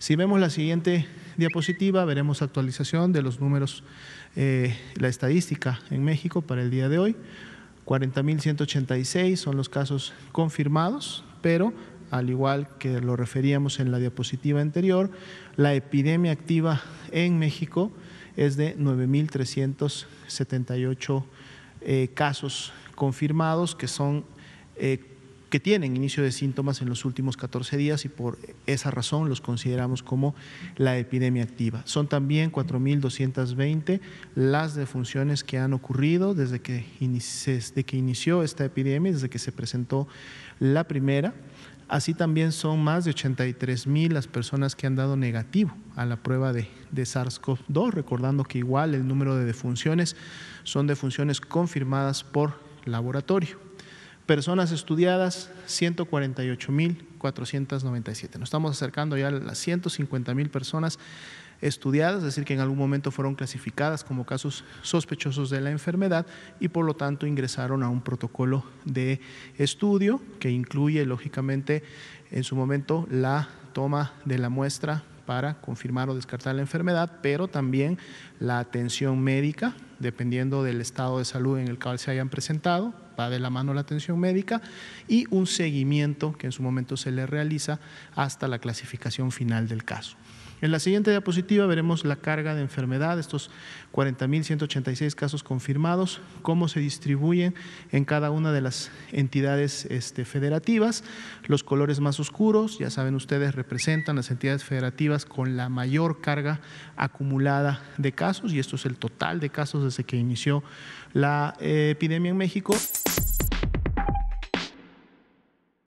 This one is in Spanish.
Si vemos la siguiente diapositiva, veremos actualización de los números, eh, la estadística en México para el día de hoy. 40.186 son los casos confirmados, pero al igual que lo referíamos en la diapositiva anterior, la epidemia activa en México es de 9.378 eh, casos confirmados, que son eh, que tienen inicio de síntomas en los últimos 14 días y por esa razón los consideramos como la epidemia activa. Son también 4.220 las defunciones que han ocurrido desde que, inició, esta epidemia, desde que se presentó la primera. Así también son más de 83.000 las personas que han dado negativo a la prueba de SARS-CoV-2, recordando que igual el número de defunciones son defunciones confirmadas por laboratorio. Personas estudiadas, 148.497. Nos estamos acercando ya a las 150.000 personas estudiadas, es decir, que en algún momento fueron clasificadas como casos sospechosos de la enfermedad y por lo tanto ingresaron a un protocolo de estudio que incluye, lógicamente, en su momento la toma de la muestra para confirmar o descartar la enfermedad, pero también la atención médica, dependiendo del estado de salud en el cual se hayan presentado, va de la mano la atención médica, y un seguimiento que en su momento se le realiza hasta la clasificación final del caso. En la siguiente diapositiva veremos la carga de enfermedad, estos 40.186 casos confirmados, cómo se distribuyen en cada una de las entidades este, federativas. Los colores más oscuros, ya saben ustedes, representan las entidades federativas con la mayor carga acumulada de casos y esto es el total de casos desde que inició la eh, epidemia en México.